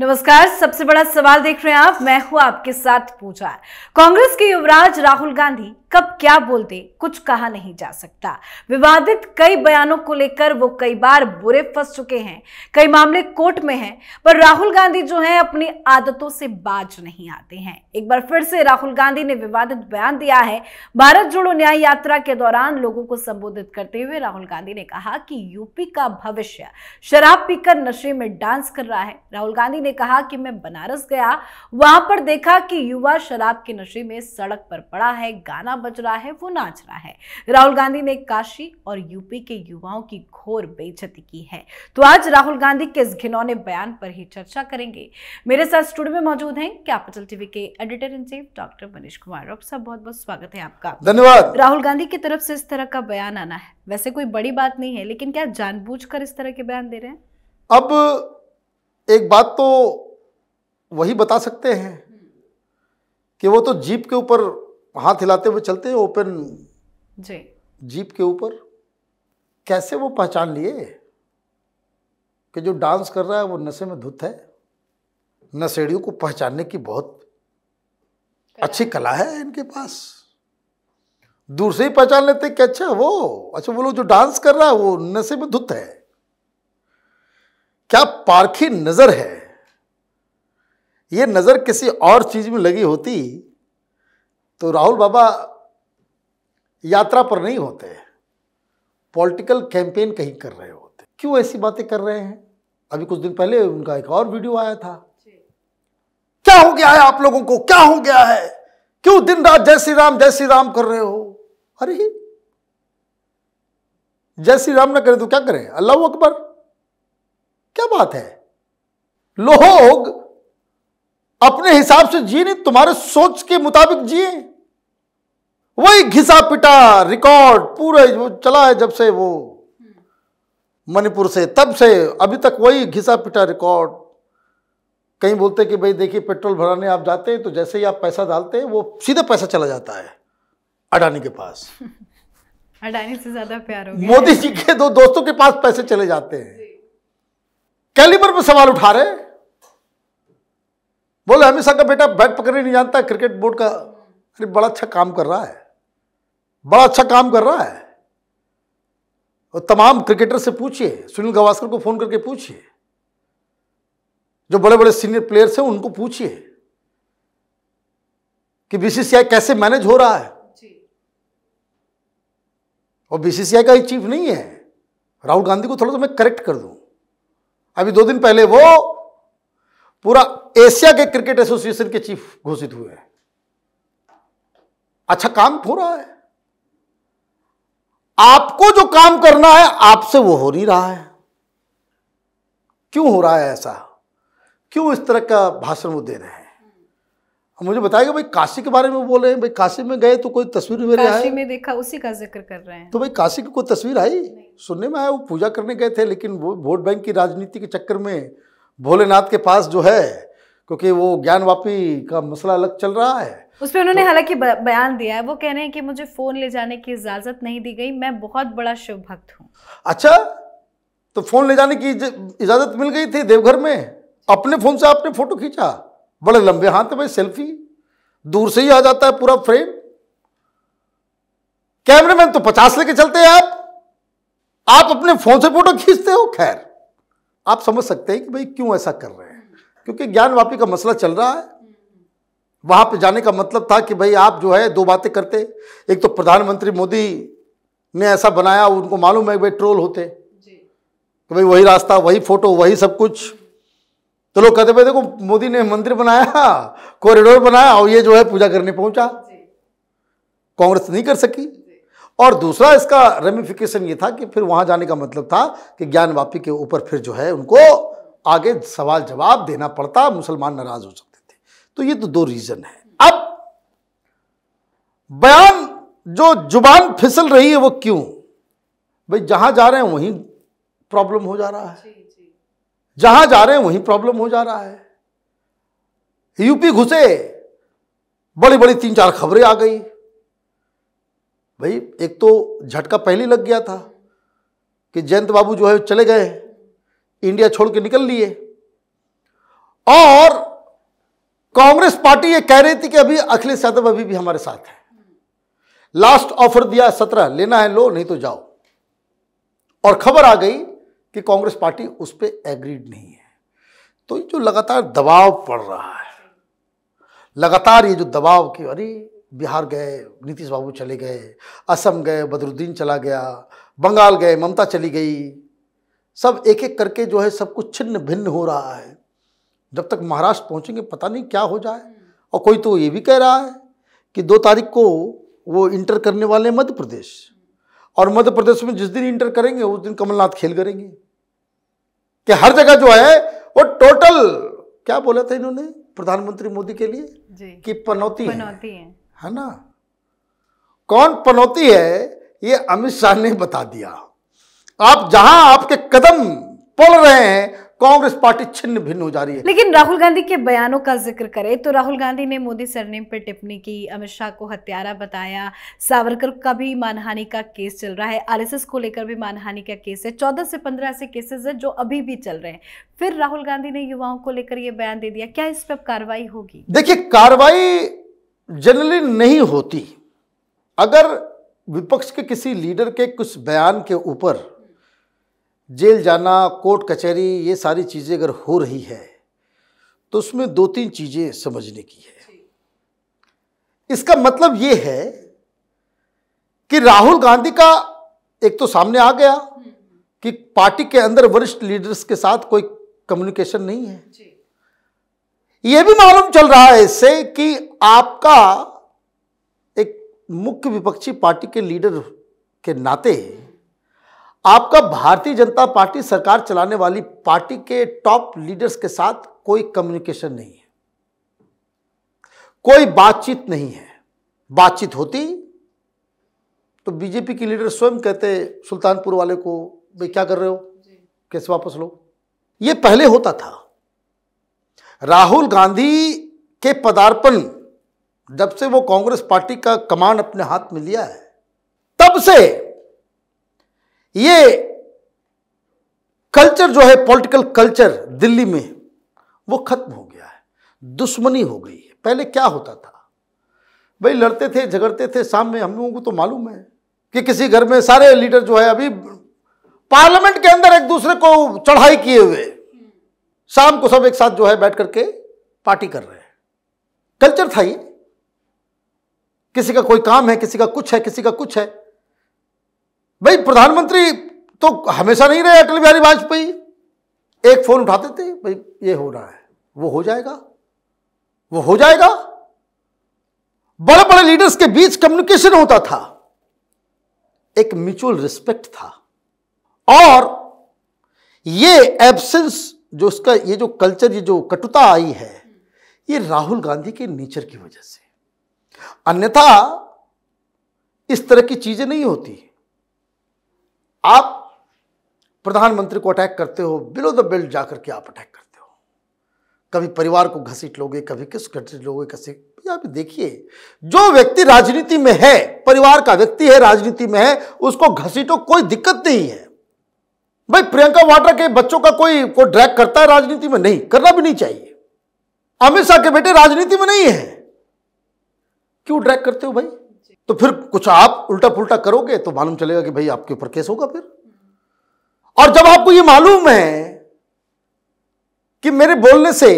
नमस्कार सबसे बड़ा सवाल देख रहे हैं आप मैं हूं आपके साथ पूजा कांग्रेस के युवराज राहुल गांधी कब क्या बोल दे कुछ कहा नहीं जा सकता विवादित कई बयानों को लेकर वो कई बार बुरे फंस चुके हैं कई मामले कोर्ट में हैं पर राहुल गांधी जो हैं अपनी आदतों से बाज नहीं आते हैं एक बार फिर से राहुल गांधी ने विवादित बयान दिया है भारत जोड़ो न्याय यात्रा के दौरान लोगों को संबोधित करते हुए राहुल गांधी ने कहा कि यूपी का भविष्य शराब पीकर नशे में डांस कर रहा है राहुल गांधी ने कहा कि मैं बनारस गया वहां पर देखा कि युवा शराब के नशे में सड़क पर पड़ा है गाना बज रहा है वो नाच रहा है राहुल गांधी ने काशी और यूपी के युवाओं की घोर बेइज्जती की है तो आज राहुल गांधी के इस घिनौने बयान पर ही चर्चा करेंगे मेरे साथ स्टूडियो में मौजूद हैं कैपिटल टीवी के editor in chief doctor Manish Kumar doctor सब बहुत बहुत स्वागत है आपका धन्यवाद राहुल गांधी की तरफ से इस तरह का बयान आना है वैसे कोई बड़ी बात नहीं है लेकिन क्या जानबूझकर इस तरह के बयान दे रहे हैं अब एक बात तो वही बता सकते हैं कि वो तो जीप के ऊपर हाथ हिलाते हुए चलते हैं ओपन जी जीप के ऊपर कैसे वो पहचान लिए कि जो डांस कर रहा है वो नशे में धुत है नशेड़ियों को पहचानने की बहुत कला। अच्छी कला है इनके पास दूर से ही पहचान लेते कि अच्छा वो अच्छा वो लोग जो डांस कर रहा है वो नशे में धुत है क्या पारखी नज़र है ये नज़र किसी और चीज़ में लगी होती तो राहुल बाबा यात्रा पर नहीं होते पॉलिटिकल कैंपेन कहीं कर रहे होते क्यों ऐसी बातें कर रहे हैं अभी कुछ दिन पहले उनका एक और वीडियो आया था क्या हो गया है आप लोगों को क्या हो गया है क्यों दिन रात जय श्री राम जय श्री राम कर रहे हो अरे जय श्री राम ना करें तो क्या करें अल्लाह अकबर क्या बात है लोहोग अपने हिसाब से जिए नहीं तुम्हारे सोच के मुताबिक जिए वही घिसा पिटा रिकॉर्ड पूरा चला है जब से वो मणिपुर से तब से अभी तक वही घिसा पिटा रिकॉर्ड कहीं बोलते कि भाई देखिए पेट्रोल भराने आप जाते हैं तो जैसे ही आप पैसा डालते हैं वो सीधे पैसा चला जाता है अडानी के पास अडानी से ज्यादा प्यार हो मोदी जी के दो दोस्तों के पास पैसे चले जाते हैं कैलिबर पर सवाल उठा रहे हैं बोले हमेशा का बेटा बैट पकड़ने नहीं जानता क्रिकेट बोर्ड का अरे बड़ा अच्छा काम कर रहा है बड़ा अच्छा काम कर रहा है और तमाम क्रिकेटर से पूछिए सुनील गावस्कर को फ़ोन करके पूछिए जो बड़े बड़े सीनियर प्लेयर्स हैं उनको पूछिए कि बीसीसीआई कैसे मैनेज हो रहा है और बीसीसीआई का ही चीफ नहीं है राहुल गांधी को थोड़ा सा मैं करेक्ट कर दूं अभी दो दिन पहले वो पूरा एशिया के क्रिकेट एसोसिएशन के चीफ घोषित हुए हैं अच्छा काम हो रहा है आपको जो काम करना है आपसे वो हो नहीं रहा है क्यों हो रहा है ऐसा क्यों इस तरह का भाषण वो दे रहे हैं मुझे बताएगा भाई काशी के बारे में बोल रहे हैं भाई काशी में गए तो कोई तस्वीर मेरे काशी में देखा उसी का जिक्र कर रहे हैं तो भाई काशी की कोई तस्वीर आई सुनने में आया वो पूजा करने गए थे लेकिन वो वोट बैंक की राजनीति के चक्कर में भोलेनाथ के पास जो है क्योंकि वो ज्ञान वापी का मसला अलग चल रहा है उस पर उन्होंने तो, हालांकि बयान दिया है वो कह रहे हैं कि मुझे फोन ले जाने की इजाजत नहीं दी गई मैं बहुत बड़ा शिव भक्त हूँ अच्छा तो फोन ले जाने की इजाजत मिल गई थी देवघर में अपने फोन से आपने फोटो खींचा बड़े लंबे हाथ भाई सेल्फी दूर से ही आ जाता है पूरा फ्रेम कैमरे मैन तो पचास लेके चलते हैं आप आप अपने फोन से फोटो खींचते हो खैर आप समझ सकते हैं कि भाई क्यों ऐसा कर रहे हैं क्योंकि ज्ञान वापी का मसला चल रहा है वहां पे जाने का मतलब था कि भाई आप जो है दो बातें करते एक तो प्रधानमंत्री मोदी ने ऐसा बनाया उनको मालूम है भाई ट्रोल होते कि भाई वही रास्ता वही फोटो वही सब कुछ तो लोग कहते भाई देखो मोदी ने मंदिर बनाया कॉरिडोर बनाया और ये जो है पूजा करने पहुंचा कांग्रेस नहीं कर सकी और दूसरा इसका रेमिफिकेशन ये था कि फिर वहाँ जाने का मतलब था कि ज्ञान वापी के ऊपर फिर जो है उनको आगे सवाल जवाब देना पड़ता मुसलमान नाराज हो सकते थे तो ये तो दो रीज़न है अब बयान जो जुबान फिसल रही है वो क्यों भाई जहाँ जा रहे हैं वहीं प्रॉब्लम हो जा रहा है जहाँ जा रहे हैं वहीं प्रॉब्लम हो जा रहा है यूपी घुसे बड़ी बड़ी तीन चार खबरें आ गई भाई एक तो झटका पहले लग गया था कि जयंत बाबू जो है चले गए इंडिया छोड़ के निकल लिए और कांग्रेस पार्टी ये कह रही थी कि अभी अखिलेश यादव अभी भी हमारे साथ है लास्ट ऑफर दिया सत्रह लेना है लो नहीं तो जाओ और खबर आ गई कि कांग्रेस पार्टी उस पर एग्रीड नहीं है तो जो लगातार दबाव पड़ रहा है लगातार ये जो दबाव की अरे बिहार गए नीतीश बाबू चले गए असम गए बदरुद्दीन चला गया बंगाल गए ममता चली गई सब एक एक करके जो है सब कुछ छिन्न भिन्न हो रहा है जब तक महाराष्ट्र पहुंचेंगे पता नहीं क्या हो जाए और कोई तो ये भी कह रहा है कि दो तारीख को वो इंटर करने वाले मध्य प्रदेश और मध्य प्रदेश में जिस दिन इंटर करेंगे उस दिन कमलनाथ खेल करेंगे कि हर जगह जो है वो टोटल क्या बोला था इन्होंने प्रधानमंत्री मोदी के लिए कि पनौती, पनौती है, है। है ना कौन पनौती है ये अमित शाह ने बता दिया आप जहां आपके कदम पड़ रहे हैं कांग्रेस पार्टी छिन्न भिन्न हो जा रही है लेकिन राहुल गांधी के बयानों का जिक्र करें तो राहुल गांधी ने मोदी सरनेम पर टिप्पणी की अमित शाह को हत्यारा बताया सावरकर का भी मानहानि का केस चल रहा है आरएसएस को लेकर भी मानहानि का केस है चौदह से पंद्रह ऐसे केसेस है जो अभी भी चल रहे हैं फिर राहुल गांधी ने युवाओं को लेकर यह बयान दे दिया क्या इस पर कार्रवाई होगी देखिए कार्रवाई जनरली नहीं होती अगर विपक्ष के किसी लीडर के कुछ बयान के ऊपर जेल जाना कोर्ट कचहरी ये सारी चीज़ें अगर हो रही है तो उसमें दो तीन चीज़ें समझने की है इसका मतलब ये है कि राहुल गांधी का एक तो सामने आ गया कि पार्टी के अंदर वरिष्ठ लीडर्स के साथ कोई कम्युनिकेशन नहीं है यह भी मालूम चल रहा है इससे कि आपका एक मुख्य विपक्षी पार्टी के लीडर के नाते आपका भारतीय जनता पार्टी सरकार चलाने वाली पार्टी के टॉप लीडर्स के साथ कोई कम्युनिकेशन नहीं है कोई बातचीत नहीं है बातचीत होती तो बीजेपी के लीडर स्वयं कहते सुल्तानपुर वाले को भाई क्या कर रहे हो कैसे वापस लो ये पहले होता था राहुल गांधी के पदार्पण जब से वो कांग्रेस पार्टी का कमान अपने हाथ में लिया है तब से ये कल्चर जो है पॉलिटिकल कल्चर दिल्ली में वो खत्म हो गया है दुश्मनी हो गई है पहले क्या होता था भाई लड़ते थे झगड़ते थे सामने हम लोगों को तो मालूम है कि किसी घर में सारे लीडर जो है अभी पार्लियामेंट के अंदर एक दूसरे को चढ़ाई किए हुए शाम को सब एक साथ जो है बैठ करके पार्टी कर रहे हैं कल्चर था ये किसी का कोई काम है किसी का कुछ है किसी का कुछ है भाई प्रधानमंत्री तो हमेशा नहीं रहे अटल बिहारी वाजपेयी एक फोन उठाते थे भाई ये हो रहा है वो हो जाएगा वो हो जाएगा बड़े बड़े लीडर्स के बीच कम्युनिकेशन होता था एक म्यूचुअल रिस्पेक्ट था और ये एब्सेंस जो उसका ये जो कल्चर ये जो कटुता आई है ये राहुल गांधी के नेचर की वजह से अन्यथा इस तरह की चीजें नहीं होती आप प्रधानमंत्री को अटैक करते हो बिलो द बेल्ट जाकर के आप अटैक करते हो कभी परिवार को घसीट लोगे कभी किस घसीट लोगे कैसे आप देखिए जो व्यक्ति राजनीति में है परिवार का व्यक्ति है राजनीति में है उसको घसीटो कोई दिक्कत नहीं है भाई प्रियंका वाड्रा के बच्चों का कोई को ड्रैग करता है राजनीति में नहीं करना भी नहीं चाहिए अमित शाह के बेटे राजनीति में नहीं है क्यों ड्रैग करते हो भाई तो फिर कुछ आप उल्टा पुल्टा करोगे तो मालूम चलेगा कि भाई आपके ऊपर केस होगा फिर और जब आपको यह मालूम है कि मेरे बोलने से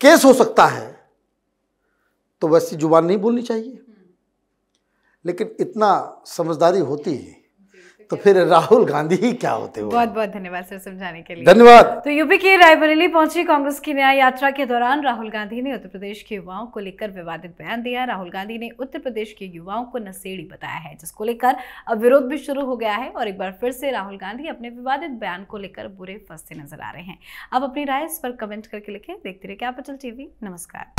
केस हो सकता है तो वैसी जुबान नहीं बोलनी चाहिए लेकिन इतना समझदारी होती है तो फिर राहुल गांधी ही क्या होते हुए बहुत बहुत धन्यवाद सर समझाने के लिए धन्यवाद तो यूपी के रायबरेली पहुंची कांग्रेस की न्याय यात्रा के दौरान राहुल गांधी ने उत्तर प्रदेश के युवाओं को लेकर विवादित बयान दिया राहुल गांधी ने उत्तर प्रदेश के युवाओं को नसेड़ी बताया है जिसको लेकर अब विरोध भी शुरू हो गया है और एक बार फिर से राहुल गांधी अपने विवादित बयान को लेकर बुरे फंसते नजर आ रहे हैं अब अपनी राय इस पर कमेंट करके लिखे देखते रहे कैपिटल टीवी नमस्कार